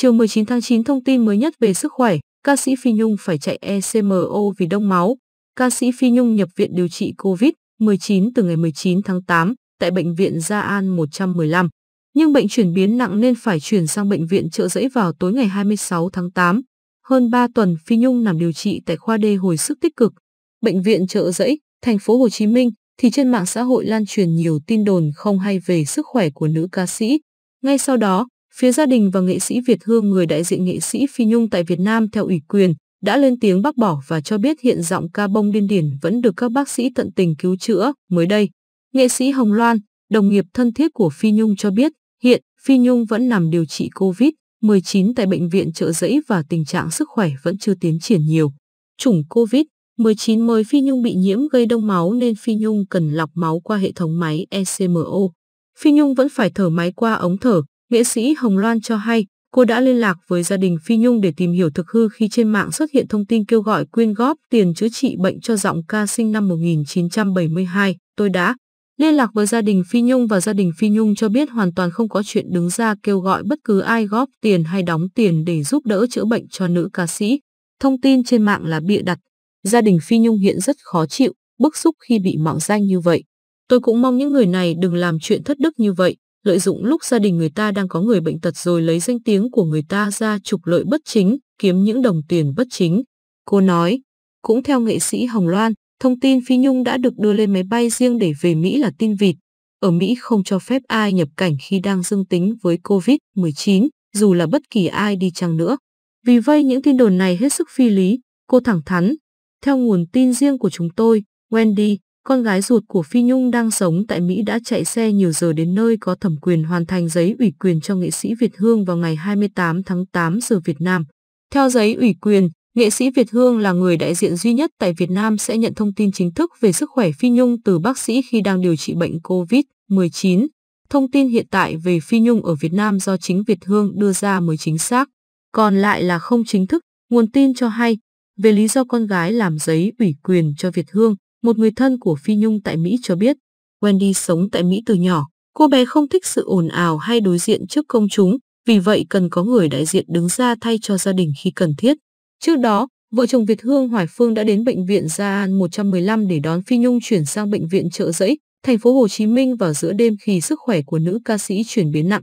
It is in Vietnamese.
Chiều 19 tháng 9 thông tin mới nhất về sức khỏe, ca sĩ Phi Nhung phải chạy ECMO vì đông máu. Ca sĩ Phi Nhung nhập viện điều trị COVID-19 từ ngày 19 tháng 8 tại Bệnh viện Gia An 115. Nhưng bệnh chuyển biến nặng nên phải chuyển sang bệnh viện trợ giấy vào tối ngày 26 tháng 8. Hơn 3 tuần Phi Nhung nằm điều trị tại khoa D hồi sức tích cực. Bệnh viện trợ giấy, thành phố Hồ Chí Minh thì trên mạng xã hội lan truyền nhiều tin đồn không hay về sức khỏe của nữ ca sĩ. Ngay sau đó, Phía gia đình và nghệ sĩ Việt Hương người đại diện nghệ sĩ Phi Nhung tại Việt Nam theo ủy quyền đã lên tiếng bác bỏ và cho biết hiện giọng ca bông điên điển vẫn được các bác sĩ tận tình cứu chữa. Mới đây, nghệ sĩ Hồng Loan, đồng nghiệp thân thiết của Phi Nhung cho biết hiện Phi Nhung vẫn nằm điều trị COVID-19 tại bệnh viện trợ giấy và tình trạng sức khỏe vẫn chưa tiến triển nhiều. Chủng COVID-19 mới Phi Nhung bị nhiễm gây đông máu nên Phi Nhung cần lọc máu qua hệ thống máy ECMO. Phi Nhung vẫn phải thở máy qua ống thở, Nghệ sĩ Hồng Loan cho hay, cô đã liên lạc với gia đình Phi Nhung để tìm hiểu thực hư khi trên mạng xuất hiện thông tin kêu gọi quyên góp tiền chữa trị bệnh cho giọng ca sinh năm 1972. Tôi đã liên lạc với gia đình Phi Nhung và gia đình Phi Nhung cho biết hoàn toàn không có chuyện đứng ra kêu gọi bất cứ ai góp tiền hay đóng tiền để giúp đỡ chữa bệnh cho nữ ca sĩ. Thông tin trên mạng là bịa đặt. Gia đình Phi Nhung hiện rất khó chịu, bức xúc khi bị mạo danh như vậy. Tôi cũng mong những người này đừng làm chuyện thất đức như vậy lợi dụng lúc gia đình người ta đang có người bệnh tật rồi lấy danh tiếng của người ta ra trục lợi bất chính, kiếm những đồng tiền bất chính. Cô nói, cũng theo nghệ sĩ Hồng Loan, thông tin Phi Nhung đã được đưa lên máy bay riêng để về Mỹ là tin vịt. Ở Mỹ không cho phép ai nhập cảnh khi đang dương tính với COVID-19, dù là bất kỳ ai đi chăng nữa. Vì vậy những tin đồn này hết sức phi lý, cô thẳng thắn. Theo nguồn tin riêng của chúng tôi, Wendy, con gái ruột của Phi Nhung đang sống tại Mỹ đã chạy xe nhiều giờ đến nơi có thẩm quyền hoàn thành giấy ủy quyền cho nghệ sĩ Việt Hương vào ngày 28 tháng 8 giờ Việt Nam. Theo giấy ủy quyền, nghệ sĩ Việt Hương là người đại diện duy nhất tại Việt Nam sẽ nhận thông tin chính thức về sức khỏe Phi Nhung từ bác sĩ khi đang điều trị bệnh COVID-19. Thông tin hiện tại về Phi Nhung ở Việt Nam do chính Việt Hương đưa ra mới chính xác, còn lại là không chính thức. Nguồn tin cho hay, về lý do con gái làm giấy ủy quyền cho Việt Hương, một người thân của Phi Nhung tại Mỹ cho biết, Wendy sống tại Mỹ từ nhỏ. Cô bé không thích sự ồn ào hay đối diện trước công chúng, vì vậy cần có người đại diện đứng ra thay cho gia đình khi cần thiết. Trước đó, vợ chồng Việt Hương Hoài Phương đã đến bệnh viện Gia An 115 để đón Phi Nhung chuyển sang bệnh viện Trợ Giấy, thành phố Hồ Chí Minh vào giữa đêm khi sức khỏe của nữ ca sĩ chuyển biến nặng.